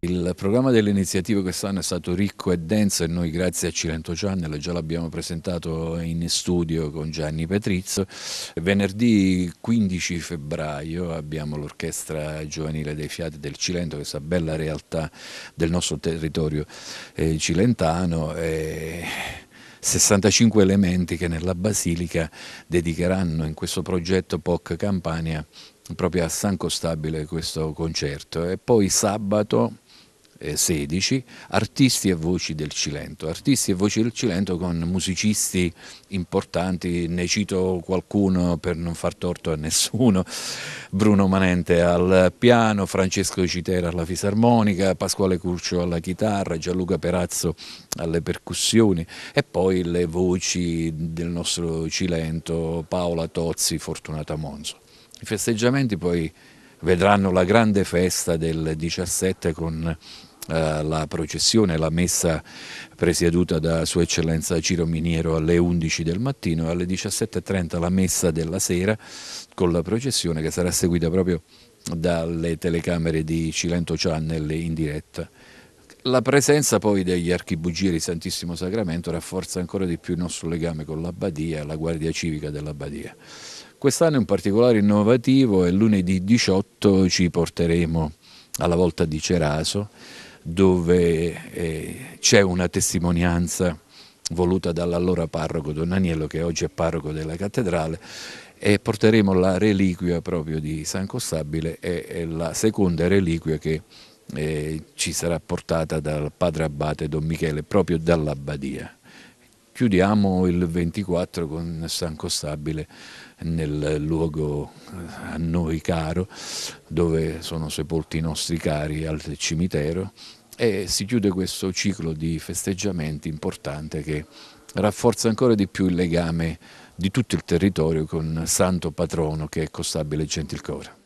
Il programma delle iniziative quest'anno è stato ricco e denso e noi grazie a Cilento Channel già l'abbiamo presentato in studio con Gianni Petrizzo. Venerdì 15 febbraio abbiamo l'Orchestra Giovanile dei Fiati del Cilento, questa bella realtà del nostro territorio eh, cilentano. E... 65 elementi che nella Basilica dedicheranno in questo progetto POC Campania proprio a San Costabile questo concerto e poi sabato 2016, eh, Artisti e Voci del Cilento. Artisti e Voci del Cilento con musicisti importanti, ne cito qualcuno per non far torto a nessuno, Bruno Manente al piano, Francesco Citera alla fisarmonica, Pasquale Curcio alla chitarra, Gianluca Perazzo alle percussioni e poi le voci del nostro Cilento, Paola Tozzi, Fortunata Monzo. I festeggiamenti poi vedranno la grande festa del 17 con eh, la processione, la messa presieduta da Sua Eccellenza Ciro Miniero alle 11 del mattino e alle 17.30 la messa della sera con la processione che sarà seguita proprio dalle telecamere di Cilento Channel in diretta. La presenza poi degli archibugieri Santissimo Sacramento rafforza ancora di più il nostro legame con l'Abbadia e la Guardia Civica dell'Abbadia. Quest'anno è un particolare innovativo e lunedì 18 ci porteremo alla volta di Ceraso dove eh, c'è una testimonianza voluta dall'allora parroco Don Aniello che oggi è parroco della cattedrale e porteremo la reliquia proprio di San Costabile è, e la seconda reliquia che eh, ci sarà portata dal padre abate Don Michele proprio dall'abbadia chiudiamo il 24 con San Costabile nel luogo eh, a noi caro dove sono sepolti i nostri cari al cimitero e si chiude questo ciclo di festeggiamenti importante che rafforza ancora di più il legame di tutto il territorio con santo patrono che è Costabile Gentilcore.